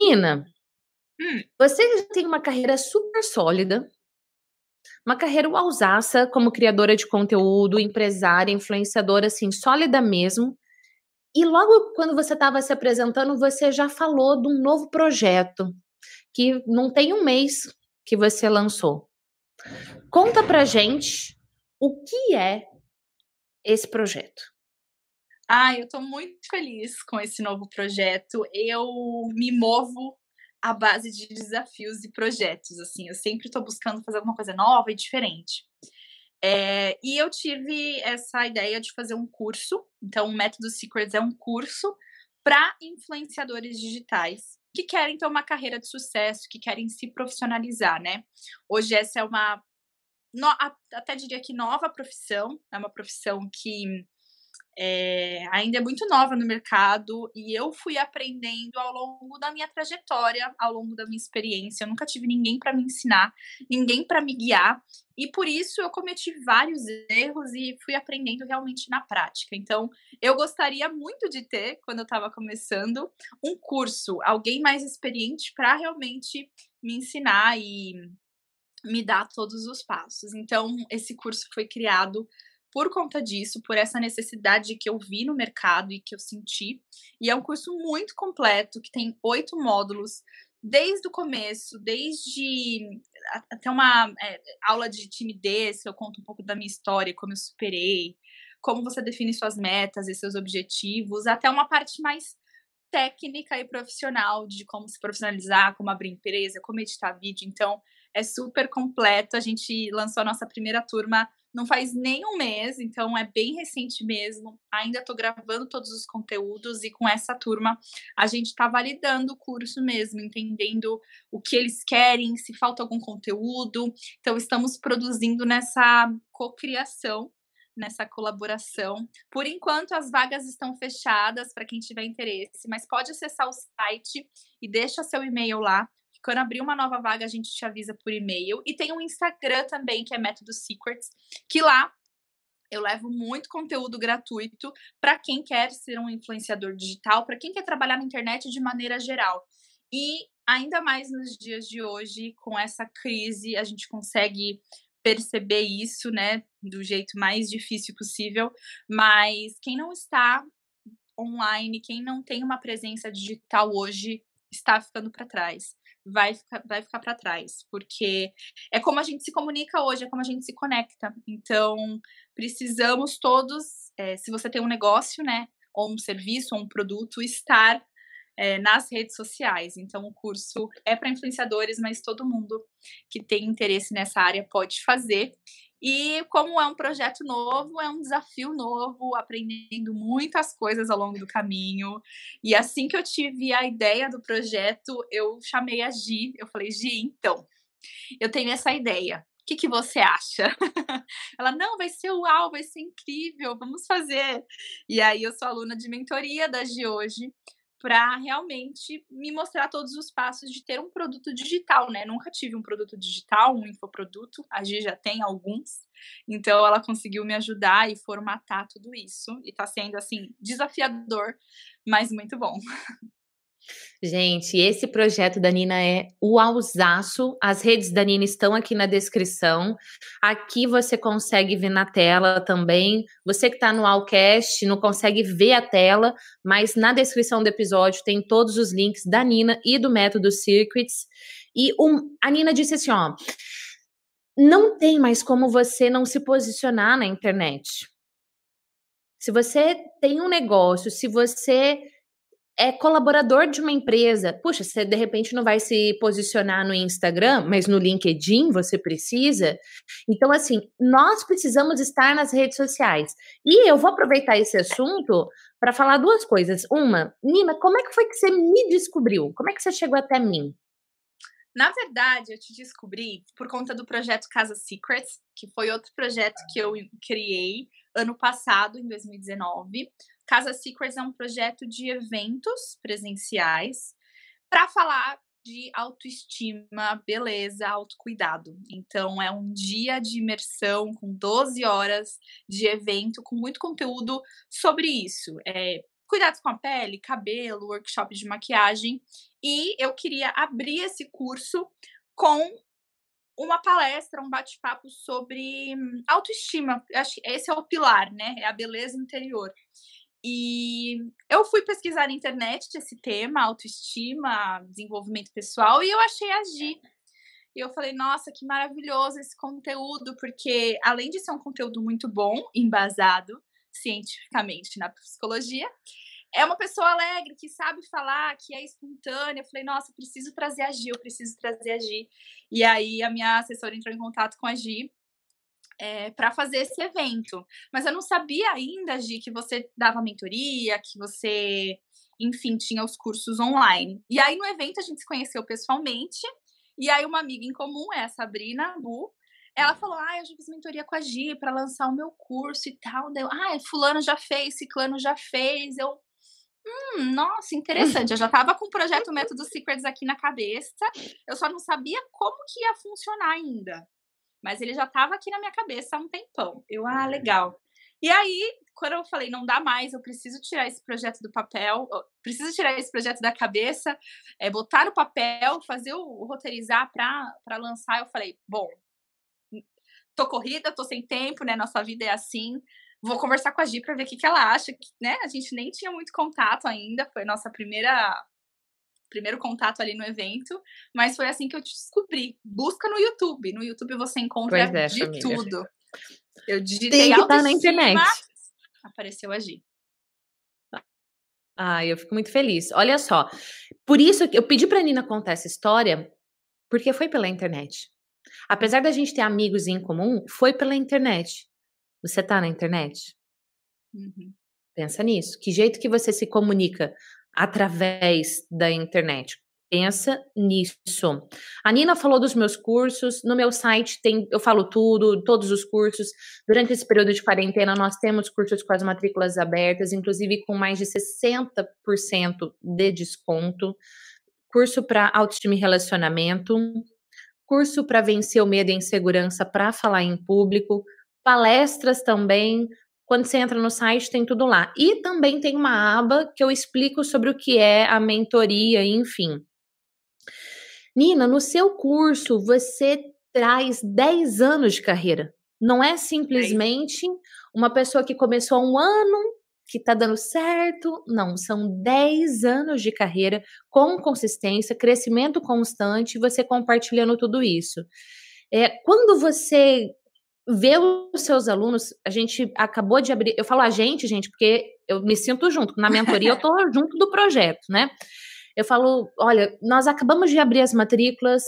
Menina, hum. você já tem uma carreira super sólida, uma carreira alzaça como criadora de conteúdo, empresária, influenciadora, assim, sólida mesmo. E logo quando você estava se apresentando, você já falou de um novo projeto, que não tem um mês que você lançou. Conta pra gente o que é esse projeto. Ah, eu estou muito feliz com esse novo projeto. Eu me movo à base de desafios e projetos, assim. Eu sempre estou buscando fazer alguma coisa nova e diferente. É, e eu tive essa ideia de fazer um curso. Então, o Método Secrets é um curso para influenciadores digitais que querem ter uma carreira de sucesso, que querem se profissionalizar, né? Hoje essa é uma no, até diria que nova profissão, é uma profissão que é, ainda é muito nova no mercado e eu fui aprendendo ao longo da minha trajetória, ao longo da minha experiência. Eu nunca tive ninguém para me ensinar, ninguém para me guiar e por isso eu cometi vários erros e fui aprendendo realmente na prática. Então, eu gostaria muito de ter, quando eu estava começando, um curso, alguém mais experiente para realmente me ensinar e me dar todos os passos. Então, esse curso foi criado por conta disso, por essa necessidade que eu vi no mercado e que eu senti. E é um curso muito completo, que tem oito módulos, desde o começo, desde até uma é, aula de timidez, que eu conto um pouco da minha história, como eu superei, como você define suas metas e seus objetivos, até uma parte mais técnica e profissional de como se profissionalizar, como abrir empresa, como editar vídeo. Então, é super completo. A gente lançou a nossa primeira turma não faz nem um mês, então é bem recente mesmo. Ainda estou gravando todos os conteúdos e com essa turma a gente está validando o curso mesmo, entendendo o que eles querem, se falta algum conteúdo. Então estamos produzindo nessa cocriação, nessa colaboração. Por enquanto as vagas estão fechadas para quem tiver interesse, mas pode acessar o site e deixa seu e-mail lá quando abrir uma nova vaga, a gente te avisa por e-mail. E tem um Instagram também, que é Método Secrets, que lá eu levo muito conteúdo gratuito para quem quer ser um influenciador digital, para quem quer trabalhar na internet de maneira geral. E ainda mais nos dias de hoje, com essa crise, a gente consegue perceber isso, né, do jeito mais difícil possível, mas quem não está online, quem não tem uma presença digital hoje, está ficando para trás vai ficar, vai ficar para trás, porque é como a gente se comunica hoje, é como a gente se conecta. Então, precisamos todos, é, se você tem um negócio, né, ou um serviço, ou um produto, estar é, nas redes sociais. Então, o curso é para influenciadores, mas todo mundo que tem interesse nessa área pode fazer. E como é um projeto novo, é um desafio novo, aprendendo muitas coisas ao longo do caminho. E assim que eu tive a ideia do projeto, eu chamei a Gi, eu falei, Gi, então, eu tenho essa ideia. O que, que você acha? Ela, não, vai ser uau, vai ser incrível, vamos fazer. E aí eu sou aluna de mentoria da Gi hoje para realmente me mostrar todos os passos de ter um produto digital, né? Nunca tive um produto digital, um infoproduto, a Gi já tem alguns, então ela conseguiu me ajudar e formatar tudo isso, e está sendo, assim, desafiador, mas muito bom. Gente, esse projeto da Nina é o alzaço. As redes da Nina estão aqui na descrição. Aqui você consegue ver na tela também. Você que está no Allcast não consegue ver a tela, mas na descrição do episódio tem todos os links da Nina e do Método Circuits. E um, a Nina disse assim: ó, não tem mais como você não se posicionar na internet. Se você tem um negócio, se você é colaborador de uma empresa. Puxa, você de repente não vai se posicionar no Instagram, mas no LinkedIn você precisa. Então, assim, nós precisamos estar nas redes sociais. E eu vou aproveitar esse assunto para falar duas coisas. Uma, Nina, como é que foi que você me descobriu? Como é que você chegou até mim? Na verdade, eu te descobri por conta do projeto Casa Secrets, que foi outro projeto que eu criei ano passado, em 2019. Casa Secrets é um projeto de eventos presenciais para falar de autoestima, beleza, autocuidado. Então, é um dia de imersão com 12 horas de evento, com muito conteúdo sobre isso. É, cuidados com a pele, cabelo, workshop de maquiagem. E eu queria abrir esse curso com uma palestra, um bate-papo sobre hum, autoestima. Acho que esse é o pilar, né? É a beleza interior. E eu fui pesquisar na internet esse tema, autoestima, desenvolvimento pessoal, e eu achei a Gi. E eu falei, nossa, que maravilhoso esse conteúdo, porque além de ser um conteúdo muito bom, embasado cientificamente na psicologia, é uma pessoa alegre, que sabe falar, que é espontânea. Eu falei, nossa, preciso trazer a Gi, eu preciso trazer a Gi. E aí a minha assessora entrou em contato com a Gi é, eh, para fazer esse evento. Mas eu não sabia ainda, de que você dava mentoria, que você, enfim, tinha os cursos online. E aí no evento a gente se conheceu pessoalmente. E aí uma amiga em comum é a Sabrina Bu. Ela falou: Ah, eu já fiz mentoria com a Gi para lançar o meu curso e tal. Deu: ah, fulano já fez, ciclano já fez. Eu, Hum, nossa, interessante. Eu já estava com o projeto Método Secrets aqui na cabeça. Eu só não sabia como que ia funcionar ainda. Mas ele já estava aqui na minha cabeça há um tempão. Eu, ah, uhum. legal. E aí, quando eu falei, não dá mais, eu preciso tirar esse projeto do papel, preciso tirar esse projeto da cabeça, é, botar no papel, fazer o, o roteirizar para lançar, eu falei, bom, hum, tô corrida, tô sem tempo, né? Nossa vida é assim. Vou conversar com a Gi para ver o que, que ela acha, né? A gente nem tinha muito contato ainda, foi nossa primeira primeiro contato ali no evento, mas foi assim que eu te descobri. Busca no YouTube. No YouTube você encontra é, de família. tudo. Eu digitei que tá na internet. Apareceu a G. Ai, ah, eu fico muito feliz. Olha só, por isso que eu pedi para Nina contar essa história, porque foi pela internet. Apesar da gente ter amigos em comum, foi pela internet. Você tá na internet? Uhum. Pensa nisso. Que jeito que você se comunica através da internet. Pensa nisso. A Nina falou dos meus cursos. No meu site tem, eu falo tudo, todos os cursos. Durante esse período de quarentena, nós temos cursos com as matrículas abertas, inclusive com mais de 60% de desconto. Curso para autoestima e relacionamento, curso para vencer o medo e a insegurança para falar em público, palestras também quando você entra no site, tem tudo lá. E também tem uma aba que eu explico sobre o que é a mentoria, enfim. Nina, no seu curso, você traz 10 anos de carreira. Não é simplesmente uma pessoa que começou há um ano, que está dando certo. Não, são 10 anos de carreira com consistência, crescimento constante, você compartilhando tudo isso. É, quando você ver os seus alunos, a gente acabou de abrir, eu falo a gente, gente, porque eu me sinto junto, na mentoria eu tô junto do projeto, né? Eu falo, olha, nós acabamos de abrir as matrículas,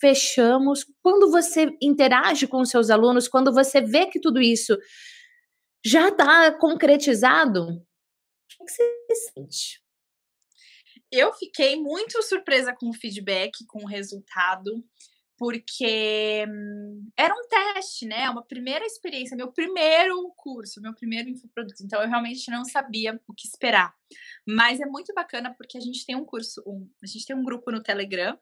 fechamos. Quando você interage com os seus alunos, quando você vê que tudo isso já está concretizado, o que você sente? Eu fiquei muito surpresa com o feedback, com o resultado porque hum, era um teste, né? Uma primeira experiência, meu primeiro curso, meu primeiro infoproduto. Então eu realmente não sabia o que esperar. Mas é muito bacana porque a gente tem um curso, um, a gente tem um grupo no Telegram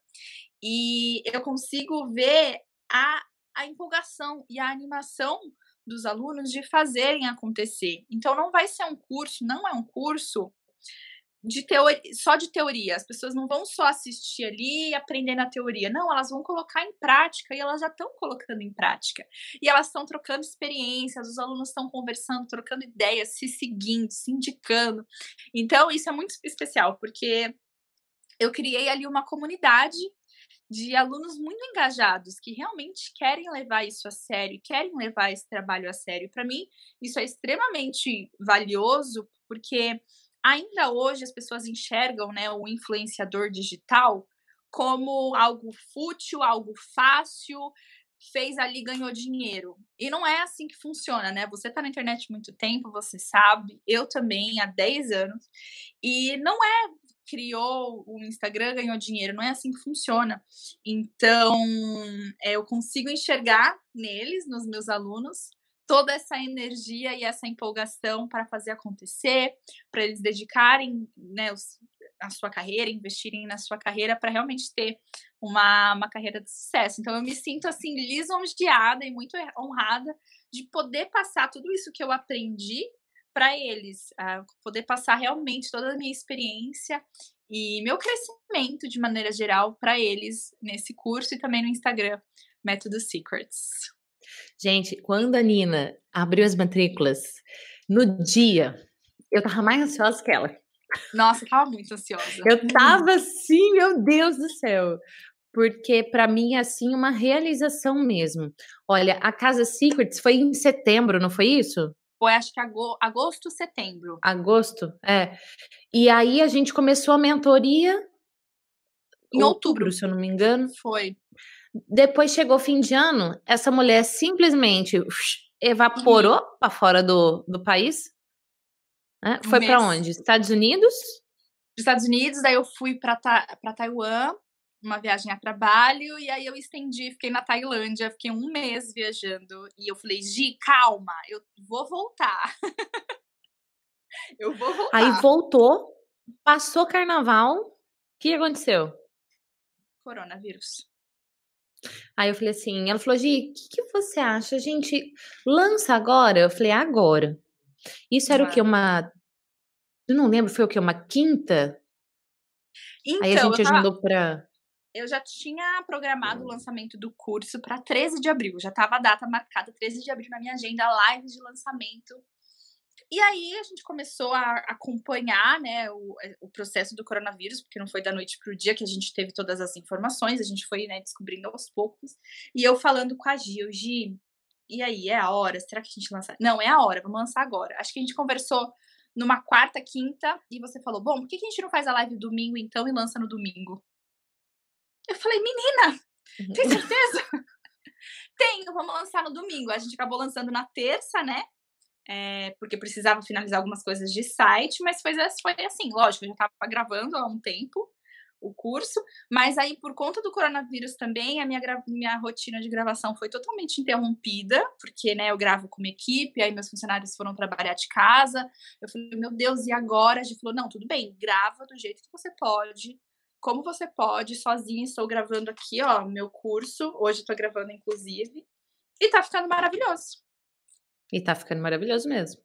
e eu consigo ver a, a empolgação e a animação dos alunos de fazerem acontecer. Então não vai ser um curso, não é um curso de teoria, só de teoria. As pessoas não vão só assistir ali e aprender na teoria. Não, elas vão colocar em prática e elas já estão colocando em prática. E elas estão trocando experiências, os alunos estão conversando, trocando ideias, se seguindo, se indicando. Então, isso é muito especial, porque eu criei ali uma comunidade de alunos muito engajados que realmente querem levar isso a sério, querem levar esse trabalho a sério. Para mim, isso é extremamente valioso, porque ainda hoje as pessoas enxergam né, o influenciador digital como algo fútil, algo fácil, fez ali, ganhou dinheiro. E não é assim que funciona, né? Você tá na internet muito tempo, você sabe, eu também, há 10 anos, e não é criou o Instagram, ganhou dinheiro, não é assim que funciona. Então, é, eu consigo enxergar neles, nos meus alunos, toda essa energia e essa empolgação para fazer acontecer, para eles dedicarem né, os, a sua carreira, investirem na sua carreira para realmente ter uma, uma carreira de sucesso. Então eu me sinto assim lisonjeada e muito honrada de poder passar tudo isso que eu aprendi para eles, uh, poder passar realmente toda a minha experiência e meu crescimento de maneira geral para eles nesse curso e também no Instagram, Método Secrets. Gente, quando a Nina abriu as matrículas, no dia, eu tava mais ansiosa que ela. Nossa, eu tava muito ansiosa. Eu tava assim, meu Deus do céu. Porque para mim é assim uma realização mesmo. Olha, a Casa Secrets foi em setembro, não foi isso? Foi acho que agosto, setembro. Agosto, é. E aí a gente começou a mentoria em outubro, outubro se eu não me engano. Foi. Depois chegou fim de ano, essa mulher simplesmente evaporou uhum. para fora do, do país. Né? Foi para onde? Estados Unidos? Estados Unidos, daí eu fui para ta Taiwan, uma viagem a trabalho, e aí eu estendi, fiquei na Tailândia, fiquei um mês viajando. E eu falei, Gi, calma, eu vou voltar. eu vou voltar. Aí voltou, passou carnaval, o que aconteceu? Coronavírus. Aí eu falei assim, ela falou, Gi, o que, que, você acha? A gente lança agora? Eu falei, agora. Isso era ah. o que? Uma. Eu não lembro, foi o que? Uma quinta? Então, Aí a então, gente tava... pra. Eu já tinha programado o lançamento do curso para 13 de abril, já estava a data marcada, 13 de abril, na minha agenda, live de lançamento e aí a gente começou a acompanhar né, o, é, o processo do coronavírus, porque não foi da noite para o dia que a gente teve todas as informações, a gente foi né, descobrindo aos poucos. E eu falando com a Gil, Gi, e aí, é a hora? Será que a gente lança? Não, é a hora, vamos lançar agora. Acho que a gente conversou numa quarta, quinta, e você falou, bom, por que a gente não faz a live domingo então e lança no domingo? Eu falei, menina, uhum. tem certeza? Tenho, vamos lançar no domingo. A gente acabou lançando na terça, né? é, porque precisava finalizar algumas coisas de site, mas foi, foi assim, lógico, eu já estava gravando há um tempo o curso, mas aí por conta do coronavírus também, a minha, minha rotina de gravação foi totalmente interrompida, porque, né, eu gravo com uma equipe, aí meus funcionários foram trabalhar de casa, eu falei, meu Deus, e agora? A gente falou, não, tudo bem, grava do jeito que você pode, como você pode, sozinha, estou gravando aqui, ó, meu curso, hoje estou gravando, inclusive, e tá ficando maravilhoso. E tá ficando maravilhoso mesmo.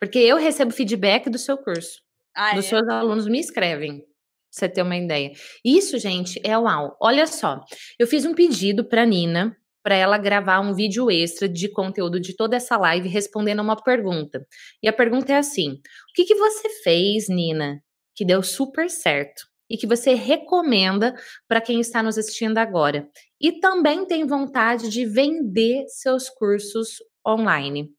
Porque eu recebo feedback do seu curso. Ah, dos é? seus alunos me escrevem. Pra você ter uma ideia. Isso, gente, é uau. Olha só, eu fiz um pedido pra Nina para ela gravar um vídeo extra de conteúdo de toda essa live respondendo a uma pergunta. E a pergunta é assim: o que, que você fez, Nina, que deu super certo e que você recomenda para quem está nos assistindo agora? E também tem vontade de vender seus cursos online.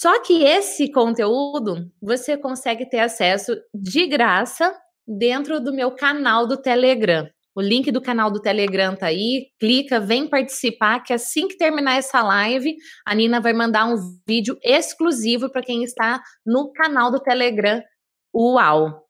Só que esse conteúdo você consegue ter acesso de graça dentro do meu canal do Telegram. O link do canal do Telegram tá aí, clica, vem participar que assim que terminar essa live, a Nina vai mandar um vídeo exclusivo para quem está no canal do Telegram. Uau!